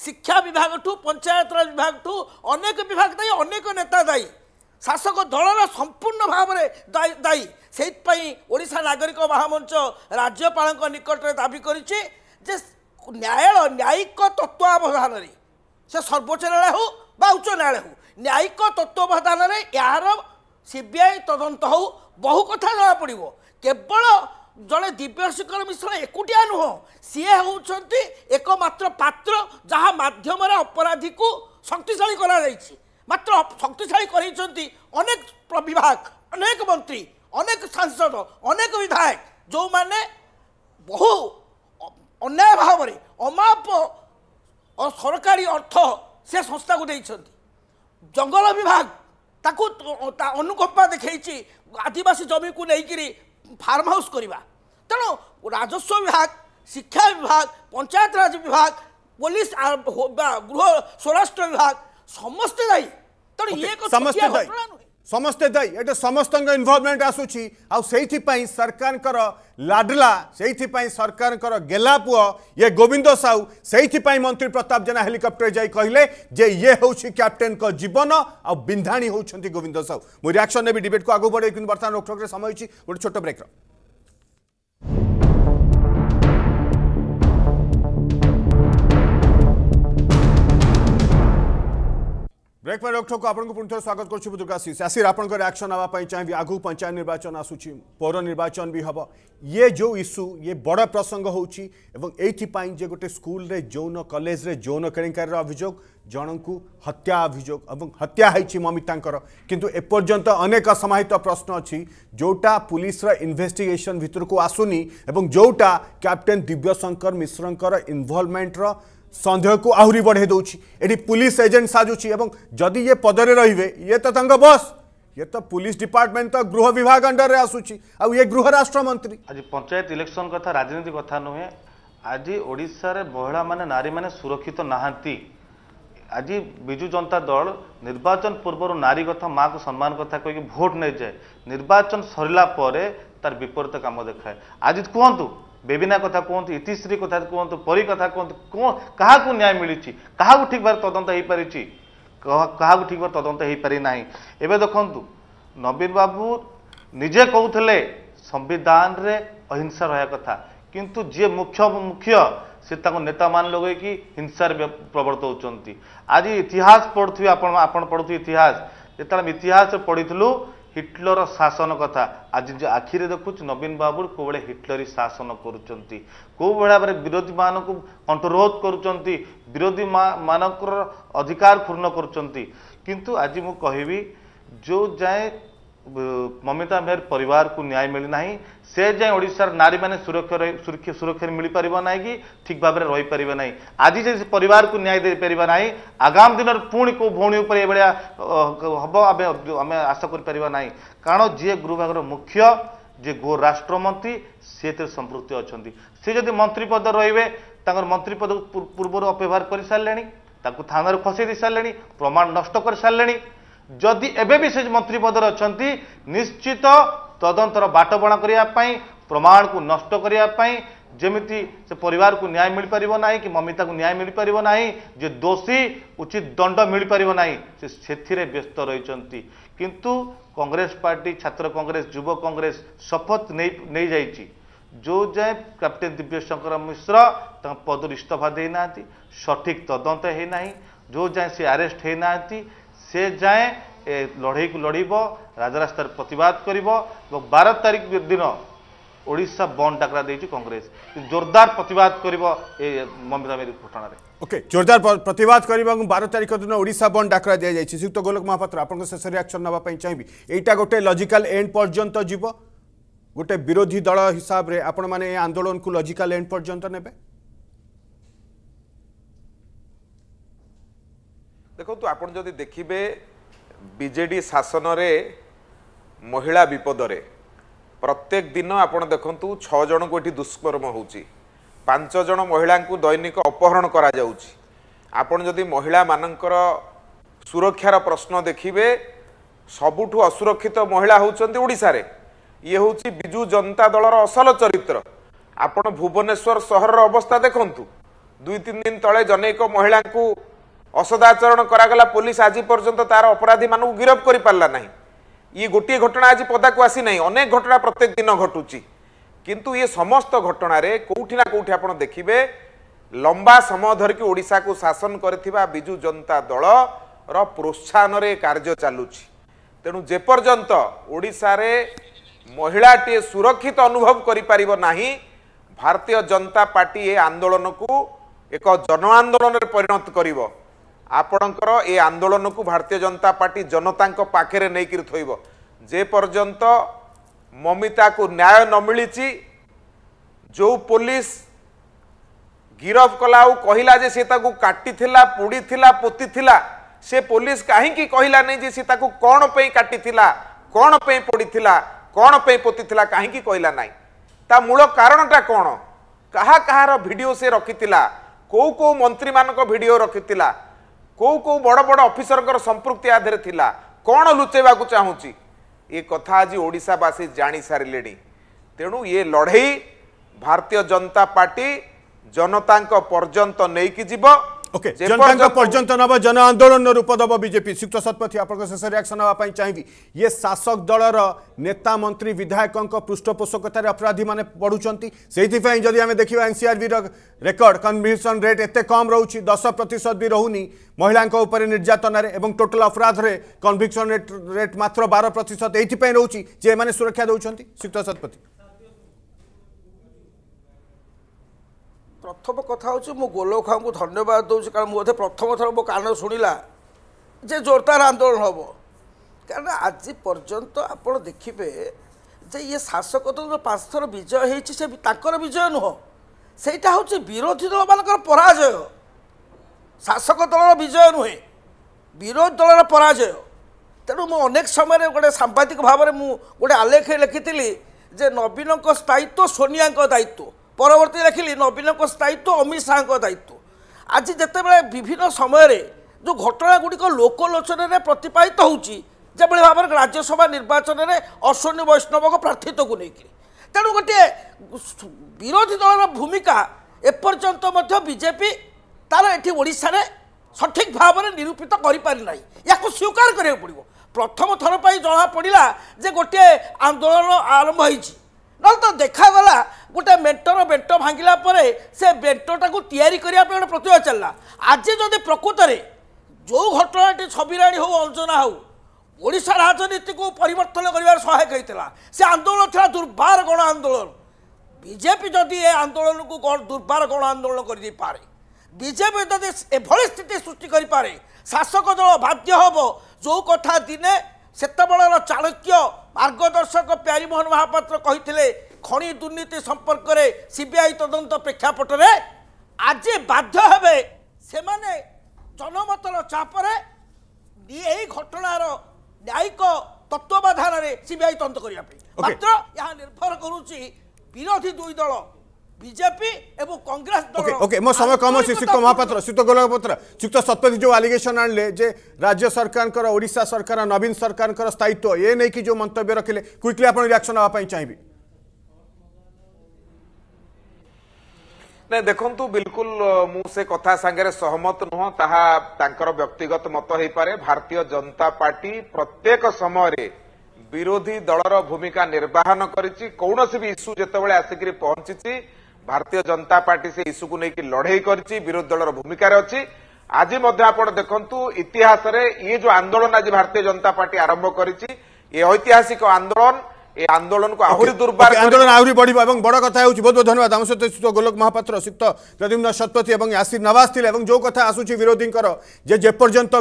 Speaker 4: ଶିକ୍ଷା ବିଭାଗଠୁ ପଞ୍ଚାୟତରାଜ ବିଭାଗଠୁ ଅନେକ ବିଭାଗ ଦାୟୀ ଅନେକ ନେତା ଦାୟୀ ଶାସକ ଦଳର ସମ୍ପୂର୍ଣ୍ଣ ଭାବରେ ଦାୟୀ ସେଇଥିପାଇଁ ଓଡ଼ିଶା ନାଗରିକ ମହାମଞ୍ଚ ରାଜ୍ୟପାଳଙ୍କ ନିକଟରେ ଦାବି କରିଛି ଯେ ନ୍ୟାୟାଳୟ ନ୍ୟାୟିକ ତତ୍ତ୍ୱାବଧାନରେ ସେ ସର୍ବୋଚ୍ଚ ନ୍ୟାୟାଳୟ ହଉ ବା ଉଚ୍ଚ ନ୍ୟାୟାଳୟ ହଉ ନ୍ୟାୟିକ ତତ୍ତ୍ୱାବଧାନରେ ଏହାର ସି ବି ଆଇ ତଦନ୍ତ ହଉ ବହୁ କଥା ଜଣାପଡ଼ିବ କେବଳ ଜଣେ ଦିବ୍ୟଶେଖର ମିଶ୍ର ଏକୁଟିଆ ନୁହଁ ସିଏ ହେଉଛନ୍ତି ଏକମାତ୍ର ପାତ୍ର ଯାହା ମାଧ୍ୟମରେ ଅପରାଧୀକୁ ଶକ୍ତିଶାଳୀ କରାଯାଇଛି ମାତ୍ର ଶକ୍ତିଶାଳୀ କରାଇଛନ୍ତି ଅନେକ ବିଭାଗ ଅନେକ ମନ୍ତ୍ରୀ ଅନେକ ସାଂସଦ ଅନେକ ବିଧାୟକ ଯେଉଁମାନେ ବହୁ ଅନ୍ୟାୟ ଭାବରେ ଅମାପ ସରକାରୀ ଅର୍ଥ ସେ ସଂସ୍ଥାକୁ ଦେଇଛନ୍ତି ଜଙ୍ଗଲ ବିଭାଗ ତାକୁ ତା ଅନୁକମ୍ପା ଦେଖେଇଛି ଆଦିବାସୀ ଜମିକୁ ନେଇକିରି ଫାର୍ମ ହାଉସ୍ କରିବା ତେଣୁ ରାଜସ୍ୱ ବିଭାଗ ଶିକ୍ଷା ବିଭାଗ ପଞ୍ଚାୟତରାଜ ବିଭାଗ ପୋଲିସ ଗୃହ ସ୍ୱରାଷ୍ଟ୍ର ବିଭାଗ ସମସ୍ତେ ଦାୟୀ ତେଣୁ ଇଏ ଘଟଣା ନୁହେଁ ସମସ୍ତେ ଦାୟୀ ଏଠି
Speaker 1: ସମସ୍ତଙ୍କ ଇନଭଲ୍ଭମେଣ୍ଟ ଆସୁଛି ଆଉ ସେଇଥିପାଇଁ ସରକାରଙ୍କର ଲାଡଲା ସେଇଥିପାଇଁ ସରକାରଙ୍କର ଗେଲା ପୁଅ ଇଏ ଗୋବିନ୍ଦ ସାହୁ ସେଇଥିପାଇଁ ମନ୍ତ୍ରୀ ପ୍ରତାପ ଜେନା ହେଲିକପ୍ଟର ଯାଇ କହିଲେ ଯେ ଇଏ ହେଉଛି କ୍ୟାପ୍ଟେନଙ୍କ ଜୀବନ ଆଉ ବିନ୍ଧାଣୀ ହେଉଛନ୍ତି ଗୋବିନ୍ଦ ସାହୁ ମୁଁ ରିଆକ୍ସନ୍ ନେବି ଡିବେଟ୍କୁ ଆଗକୁ ବଢ଼େଇ କିନ୍ତୁ ବର୍ତ୍ତମାନ ରୋକଠୋକରେ ସମୟ ଅଛି ଗୋଟେ ଛୋଟ ବ୍ରେକ୍ର ब्रेक पर रोकठो को आपन को स्वागत कर दुर्गाशीष आसीर आपन को रिएक्शन आबा पई चाहे भी पंचायत निर्वाचन आसुछि पौर निर्वाचन भी हम ये जो इशू ये बड़ा प्रसंग हो एवं गोटे स्कूल रे जौन कॉलेज रे जौन करेंकार रो अभिजोग जणंकु हत्या अभिजोग हत्या हैछि ममितांकर किंतु ए अनेक असमाहित प्रश्न अच्छी जोटा पुलिस रा इन्वेस्टिगेशन भितर को आसुनी जोटा कैप्टेन दिव्यशंकर मिश्रंकर इन्वॉल्वमेंट रा ସନ୍ଦେହକୁ ଆହୁରି ବଢ଼େଇ ଦେଉଛି ଏଠି ପୁଲିସ ଏଜେଣ୍ଟ ସାଜୁଛି ଏବଂ ଯଦି ଇଏ ପଦରେ ରହିବେ ଇଏ ତ ତାଙ୍କ ବସ୍ ଇଏ ତ ପୁଲିସ ଡିପାର୍ଟମେଣ୍ଟ ତ ଗୃହ ବିଭାଗ ଅଣ୍ଡରରେ ଆସୁଛି ଆଉ ଇଏ ଗୃହ ରାଷ୍ଟ୍ରମନ୍ତ୍ରୀ
Speaker 2: ଆଜି ପଞ୍ଚାୟତ ଇଲେକ୍ସନ କଥା ରାଜନୀତି କଥା ନୁହେଁ ଆଜି ଓଡ଼ିଶାରେ ମହିଳାମାନେ ନାରୀମାନେ ସୁରକ୍ଷିତ ନାହାନ୍ତି ଆଜି ବିଜୁ ଜନତା ଦଳ ନିର୍ବାଚନ ପୂର୍ବରୁ ନାରୀ କଥା ମାଆକୁ ସମ୍ମାନ କଥା କହିକି ଭୋଟ ନେଇଯାଏ ନିର୍ବାଚନ ସରିଲା ପରେ ତାର ବିପରୀତ କାମ ଦେଖାଏ ଆଜି କୁହନ୍ତୁ ବେବିନା କଥା କୁହନ୍ତୁ ଇତିଶ୍ରୀ କଥା କୁହନ୍ତୁ ପରି କଥା କୁହନ୍ତୁ କାହାକୁ ନ୍ୟାୟ ମିଳିଛି କାହାକୁ ଠିକ୍ ଭାବରେ ତଦନ୍ତ ହେଇପାରିଛି କାହାକୁ ଠିକ୍ ଭାବରେ ତଦନ୍ତ ହେଇପାରି ନାହିଁ ଏବେ ଦେଖନ୍ତୁ ନବୀନ ବାବୁ ନିଜେ କହୁଥିଲେ ସମ୍ବିଧାନରେ ଅହିଂସା ରହିବା କଥା କିନ୍ତୁ ଯିଏ ମୁଖ୍ୟ ମୁଖ୍ୟ ସେ ତାଙ୍କ ନେତାମାନେ ଲଗେଇକି ହିଂସାରେ ପ୍ରବର୍ତ୍ତଉଛନ୍ତି ଆଜି ଇତିହାସ ପଢ଼ୁଥିବେ ଆପଣ ଆପଣ ପଢ଼ୁଥିବେ ଇତିହାସ ଯେତେବେଳେ ଆମେ ଇତିହାସରେ ପଢ଼ିଥିଲୁ হিটলর শাসন কথা আজ নিজ আখিরে দেখুছ নবীন বাবু কোভাবে হিটলরি শাসন করছেন কোভাবে ভাবে বিরোধী মানুষ কণ্ঠরোধ করছেন বিরোধী মানকর অধিকার ক্ষুণ্ণ করছেন কিন্তু আজ মু কহিবি যে যায় ମମିତା ମେହର ପରିବାରକୁ ନ୍ୟାୟ ମିଳିନାହିଁ ସେ ଯାଏଁ ଓଡ଼ିଶାର ନାରୀମାନେ ସୁରକ୍ଷା ସୁରକ୍ଷାରେ ମିଳିପାରିବ ନାହିଁ କି ଠିକ୍ ଭାବରେ ରହିପାରିବେ ନାହିଁ ଆଜି ଯଦି ସେ ପରିବାରକୁ ନ୍ୟାୟ ଦେଇପାରିବା ନାହିଁ ଆଗାମୀ ଦିନରେ ପୁଣି କେଉଁ ଭଉଣୀ ଉପରେ ଏଭଳିଆ ହେବ ଆମେ ଆମେ ଆଶା କରିପାରିବା ନାହିଁ କାରଣ ଯିଏ ଗୃହଭାଗର ମୁଖ୍ୟ ଯିଏ ଗୋ ରାଷ୍ଟ୍ରମନ୍ତ୍ରୀ ସେ ଏଥିରେ ସମ୍ପୃକ୍ତ ଅଛନ୍ତି ସେ ଯଦି ମନ୍ତ୍ରୀ ପଦ ରହିବେ ତାଙ୍କର ମନ୍ତ୍ରୀ ପଦକୁ ପୂର୍ବରୁ ଅପବ୍ୟବହାର କରିସାରିଲେଣି ତାକୁ ଥାନାରୁ ଖସେଇ ଦେଇସାରିଲେଣି ପ୍ରମାଣ ନଷ୍ଟ କରିସାରିଲେଣି ଯଦି ଏବେ ବି ସେ ମନ୍ତ୍ରୀ ପଦରେ ଅଛନ୍ତି ନିଶ୍ଚିତ ତଦନ୍ତର ବାଟ ବଣା କରିବା ପାଇଁ ପ୍ରମାଣକୁ ନଷ୍ଟ କରିବା ପାଇଁ ଯେମିତି ସେ ପରିବାରକୁ ନ୍ୟାୟ ମିଳିପାରିବ ନାହିଁ କି ମମିତାକୁ ନ୍ୟାୟ ମିଳିପାରିବ ନାହିଁ ଯେ ଦୋଷୀ ଉଚିତ ଦଣ୍ଡ ମିଳିପାରିବ ନାହିଁ ସେ ସେଥିରେ ବ୍ୟସ୍ତ ରହିଛନ୍ତି କିନ୍ତୁ କଂଗ୍ରେସ ପାର୍ଟି ଛାତ୍ର କଂଗ୍ରେସ ଯୁବ କଂଗ୍ରେସ ଶପଥ ନେଇ ନେଇଯାଇଛି ଯେଉଁ ଯାଏଁ କ୍ୟାପ୍ଟେନ୍ ଦିବ୍ୟଶଙ୍କର ମିଶ୍ର ତାଙ୍କ ପଦରୁ ଇସ୍ତଫା ଦେଇନାହାନ୍ତି ସଠିକ୍ ତଦନ୍ତ ହେଇନାହିଁ ଯେଉଁ ଯାଏଁ ସେ ଆରେଷ୍ଟ ହେଇନାହାନ୍ତି ସେ ଯାଏଁ ଏ ଲଢ଼େଇକୁ ଲଢ଼ିବ ରାଜରାସ୍ତାରେ ପ୍ରତିବାଦ କରିବ ଏବଂ ବାର ତାରିଖ ଦିନ ଓଡ଼ିଶା ବନ୍ଦ ଡାକରା ଦେଇଛି କଂଗ୍ରେସ ଜୋରଦାର ପ୍ରତିବାଦ କରିବ ଏ ମମିତା ମେରି ଘଟଣାରେ
Speaker 1: ଓକେ ଜୋରଦାର ପ୍ରତିବାଦ କରିବା ଏବଂ ବାର ତାରିଖ ଦିନ ଓଡ଼ିଶା ବନ୍ଦ ଡାକରା ଦିଆଯାଇଛି ଶ୍ରୀଯୁକ୍ତ ଗୋଲକ ମହାପାତ୍ର ଆପଣଙ୍କ ଶେଷ ରିଆକ୍ସନ୍ ନେବା ପାଇଁ ଚାହିଁବି ଏଇଟା ଗୋଟେ ଲଜିକାଲ ଏଣ୍ଡ ପର୍ଯ୍ୟନ୍ତ ଯିବ ଗୋଟେ ବିରୋଧୀ ଦଳ ହିସାବରେ ଆପଣମାନେ ଏ ଆନ୍ଦୋଳନକୁ ଲଜିକାଲ ଏଣ୍ଡ ପର୍ଯ୍ୟନ୍ତ ନେବେ
Speaker 3: ଦେଖନ୍ତୁ ଆପଣ ଯଦି ଦେଖିବେ ବିଜେଡ଼ି ଶାସନରେ ମହିଳା ବିପଦରେ ପ୍ରତ୍ୟେକ ଦିନ ଆପଣ ଦେଖନ୍ତୁ ଛଅ ଜଣଙ୍କୁ ଏଠି ଦୁଷ୍କର୍ମ ହେଉଛି ପାଞ୍ଚ ଜଣ ମହିଳାଙ୍କୁ ଦୈନିକ ଅପହରଣ କରାଯାଉଛି ଆପଣ ଯଦି ମହିଳାମାନଙ୍କର ସୁରକ୍ଷାର ପ୍ରଶ୍ନ ଦେଖିବେ ସବୁଠୁ ଅସୁରକ୍ଷିତ ମହିଳା ହେଉଛନ୍ତି ଓଡ଼ିଶାରେ ଇଏ ହେଉଛି ବିଜୁ ଜନତା ଦଳର ଅସଲ ଚରିତ୍ର ଆପଣ ଭୁବନେଶ୍ୱର ସହରର ଅବସ୍ଥା ଦେଖନ୍ତୁ ଦୁଇ ତିନି ଦିନ ତଳେ ଜନୈକ ମହିଳାଙ୍କୁ ଅସଦାଚରଣ କରାଗଲା ପୋଲିସ ଆଜି ପର୍ଯ୍ୟନ୍ତ ତାର ଅପରାଧୀମାନଙ୍କୁ ଗିରଫ କରିପାରିଲା ନାହିଁ ଇଏ ଗୋଟିଏ ଘଟଣା ଆଜି ପଦାକୁ ଆସିନାହିଁ ଅନେକ ଘଟଣା ପ୍ରତ୍ୟେକ ଦିନ ଘଟୁଛି କିନ୍ତୁ ଇଏ ସମସ୍ତ ଘଟଣାରେ କେଉଁଠି ନା କେଉଁଠି ଆପଣ ଦେଖିବେ ଲମ୍ବା ସମୟ ଧରିକି ଓଡ଼ିଶାକୁ ଶାସନ କରିଥିବା ବିଜୁ ଜନତା ଦଳର ପ୍ରୋତ୍ସାହନରେ କାର୍ଯ୍ୟ ଚାଲୁଛି ତେଣୁ ଯେପର୍ଯ୍ୟନ୍ତ ଓଡ଼ିଶାରେ ମହିଳାଟିଏ ସୁରକ୍ଷିତ ଅନୁଭବ କରିପାରିବ ନାହିଁ ଭାରତୀୟ ଜନତା ପାର୍ଟି ଏ ଆନ୍ଦୋଳନକୁ ଏକ ଜନ ଆନ୍ଦୋଳନରେ ପରିଣତ କରିବ ଆପଣଙ୍କର ଏ ଆନ୍ଦୋଳନକୁ ଭାରତୀୟ ଜନତା ପାର୍ଟି ଜନତାଙ୍କ ପାଖରେ ନେଇକରି ଥୋଇବ ଯେପର୍ଯ୍ୟନ୍ତ ମମିତାକୁ ନ୍ୟାୟ ନ ମିଳିଛି ଯେଉଁ ପୋଲିସ ଗିରଫ କଲା ଆଉ କହିଲା ଯେ ସେ ତାକୁ କାଟିଥିଲା ପୋଡ଼ିଥିଲା ପୋତିଥିଲା ସେ ପୋଲିସ କାହିଁକି କହିଲା ନାହିଁ ଯେ ସେ ତାକୁ କ'ଣ ପାଇଁ କାଟିଥିଲା କ'ଣ ପାଇଁ ପୋଡ଼ିଥିଲା କ'ଣ ପାଇଁ ପୋତିଥିଲା କାହିଁକି କହିଲା ନାହିଁ ତା ମୂଳ କାରଣଟା କ'ଣ କାହା କାହାର ଭିଡ଼ିଓ ସେ ରଖିଥିଲା କେଉଁ କେଉଁ ମନ୍ତ୍ରୀମାନଙ୍କ ଭିଡ଼ିଓ ରଖିଥିଲା କେଉଁ କେଉଁ ବଡ଼ ବଡ଼ ଅଫିସରଙ୍କର ସମ୍ପୃକ୍ତି ଆଧାରରେ ଥିଲା କ'ଣ ଲୁଚେଇବାକୁ ଚାହୁଁଛି ଏ କଥା ଆଜି ଓଡ଼ିଶାବାସୀ ଜାଣିସାରିଲେଣି ତେଣୁ ଏ ଲଢ଼େଇ ଭାରତୀୟ ଜନତା ପାର୍ଟି ଜନତାଙ୍କ ପର୍ଯ୍ୟନ୍ତ ନେଇକି ଯିବ ओके जनता ना
Speaker 1: जन आंदोलन रूप दब बजेपी सुक्त शतपथी आप शेष रियाक्शन नाप ये शासक दल नेता मंत्री विधायकों पृष्ठपोषकत अपराधी मैंने पढ़ुंपाई जदि आम देखा एनसीआरबी रेकर्ड कन्विशन रेट एत कम रोच दस प्रतिशत भी रोनी महिला निर्यातन और टोटाल अपराध में कनभिक्शन मात्र बार प्रतिशत ये सुरक्षा दौरान सुक्त शतपथी
Speaker 4: ପ୍ରଥମ କଥା ହେଉଛି ମୁଁ ଗୋଲଖୁଆଙ୍କୁ ଧନ୍ୟବାଦ ଦେଉଛି କାରଣ ମୁଁ ବୋଧେ ପ୍ରଥମ ଥର ମୋ କାନ ଶୁଣିଲା ଯେ ଜୋରଦାର ଆନ୍ଦୋଳନ ହେବ କାରଣ ଆଜି ପର୍ଯ୍ୟନ୍ତ ଆପଣ ଦେଖିବେ ଯେ ଇଏ ଶାସକ ଦଳର ପାଞ୍ଚ ଥର ବିଜୟ ହେଇଛି ସେ ତାଙ୍କର ବିଜୟ ନୁହଁ ସେଇଟା ହେଉଛି ବିରୋଧୀ ଦଳମାନଙ୍କର ପରାଜୟ ଶାସକ ଦଳର ବିଜୟ ନୁହେଁ ବିରୋଧୀ ଦଳର ପରାଜୟ ତେଣୁ ମୁଁ ଅନେକ ସମୟରେ ଗୋଟେ ସାମ୍ବାଦିକ ଭାବରେ ମୁଁ ଗୋଟେ ଆଲେଖ ଲେଖିଥିଲି ଯେ ନବୀନଙ୍କ ଦାୟିତ୍ୱ ସୋନିଆଙ୍କ ଦାୟିତ୍ୱ পরবর্তী লেখিলি নবীনক দায়িত্ব অমিত শাহক দায়িত্ব আজ যেতবে বিভিন্ন সময়ের যে ঘটনাগুড়ি লোকলোচনের প্রতিপাদিত হচ্ছে যেভাবে ভাবে রাজ্যসভা নির্বাচনের অশ্বিনী বৈষ্ণবক প্রার্থীত্বকে নিয়ে তেমন গোটিয়ে বিরোধী দলর ভূমিকা এপর্যন্ত মধ্যে বিজেপি তার এটি ওড়শার সঠিক ভাবে নিরূপিত করে পারি না ইয়াকে স্বীকার করা পড়ব প্রথম থর জনা পড়া যে গোটিয়ে আন্দোলন আরম্ভ হয়েছে নহলে তো দেখাগলা গোটে মেটর বেট ভাঙ্গিলা পরে সে বেটটাকে তৈরি করা গোটে প্রত্যয় চালা আজ যদি প্রকৃতরে যে ঘটনাটি ছবিরাণী হো অঞ্জনা হো ওড়শা রাজনীতিকে পরিবর্তন করবার সহায়ক হয়েছিল সে আন্দোলন লা দুর্বার গণ আন্দোলন বিজেপি যদি এ আন্দোলনকে দুর্বার গণ আন্দোলন করে পারে বিজেপি যদি এভাবে স্থিতি সৃষ্টি করে পারে শাসক দল বাধ্য হব যে কথা দিনে সেতবেলার চাণক্য মার্গদর্শক প্যারিমোহন মহাপাত্র কে খনি দুর্নীতি সম্পর্কে সিবিআই তদন্ত প্রেক্ষাপটে আজ বাধ্য হবে সেমানে জনমতর চাপরে এই ঘটনার ন্যায়িক তত্ত্বাবধানের সিবিআই তদন্ত করা মাত্র ଏହା নির্ভর করুচি বিরোধী দুই দল বিজেপি এবং কংগ্রেস দল ওকে ওকে মো সময় কম আছে সুক্ত
Speaker 1: মহাপাত্র সুক্ত গোলকপত্র সুক্ত সত্যজিৎ যে আলিগেসন আনলে যে রাজ্য সরকারঙ্কর ওড়িশা সরকার নবীন সরকারঙ্কর স্থায়িত্ব এ নেই যে মন্তব্য রাখলে কুইকলি আপনার রিয়াকশন হওয়া চাইবি
Speaker 3: ନାଇଁ ଦେଖନ୍ତୁ ବିଲକୁଲ ମୁଁ ସେ କଥା ସାଙ୍ଗରେ ସହମତ ନୁହଁ ତାହା ତାଙ୍କର ବ୍ୟକ୍ତିଗତ ମତ ହେଇପାରେ ଭାରତୀୟ ଜନତା ପାର୍ଟି ପ୍ରତ୍ୟେକ ସମୟରେ ବିରୋଧୀ ଦଳର ଭୂମିକା ନିର୍ବାହନ କରିଛି କୌଣସି ବି ଇସ୍ୟୁ ଯେତେବେଳେ ଆସିକିରି ପହଞ୍ଚିଛି ଭାରତୀୟ ଜନତା ପାର୍ଟି ସେ ଇସ୍ୟୁକୁ ନେଇକି ଲଢ଼େଇ କରିଛି ବିରୋଧୀ ଦଳର ଭୂମିକାରେ ଅଛି ଆଜି ମଧ୍ୟ ଆପଣ ଦେଖନ୍ତୁ ଇତିହାସରେ ଇଏ ଯେଉଁ ଆନ୍ଦୋଳନ ଆଜି ଭାରତୀୟ ଜନତା ପାର୍ଟି ଆରମ୍ଭ କରିଛି ଏ ଐତିହାସିକ ଆନ୍ଦୋଳନ ଏ ଆନ୍ଦୋଳନକୁ ଆହୁରି ଦୁର୍ବଳ ଆନ୍ଦୋଳନ
Speaker 1: ଆହୁରି ବଢ଼ିବ ଏବଂ ବଡ଼ କଥା ହେଉଛି ବହୁତ ବହୁତ ଧନ୍ୟବାଦ ଆମ ସହିତ ଶ୍ରୀତ ଗୋଲକ ମହାପାତ୍ର ଶ୍ରୀତ ପ୍ରଦ୍ୟୁମ୍ନ ଶତପଥୀ ଏବଂ ୟାସିର ନୱାଜ ଥିଲେ ଏବଂ ଯେଉଁ କଥା ଆସୁଛି ବିରୋଧୀଙ୍କର ଯେ ଯେପର୍ଯ୍ୟନ୍ତ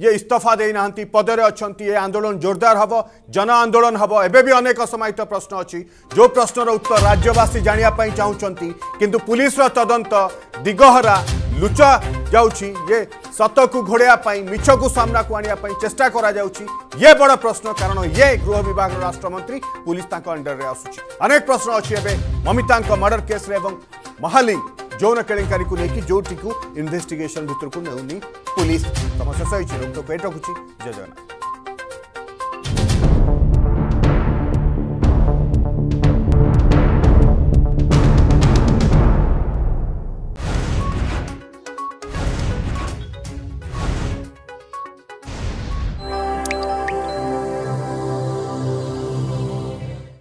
Speaker 1: ये इस्तीफा देना पदर अच्छा ये आंदोलन जोरदार हम जन आंदोलन हम एवं अनेक समाहित प्रश्न अच्छी जो प्रश्नर उत्तर राज्यवासी जानिया पई किंतु पुलिस तदंत दिगहरा लुचा जाउछि ये सत को घोड़िया मिछ को सामना को आने पई चेष्टा करा ये बड़ प्रश्न कारण ये गृह विभाग राष्ट्रमंत्री पुलिस तांको अंडर रे आसुछि अनेक प्रश्न अछि ममिता मर्डर केस महाली જૌન કેળેંકારીକୁ ନେଇକି ଯେଉଁଟିକୁ ଇନଭେଷ୍ଟିଗେସନ ଭିତରକୁ ନେଉନି ପୋଲିସ ତମ ଶେଷ ହେଇଛି ରୁମ୍ ତ ପେଟ ରଖୁଛି ଜୟ ଜଗନ୍ନାଥ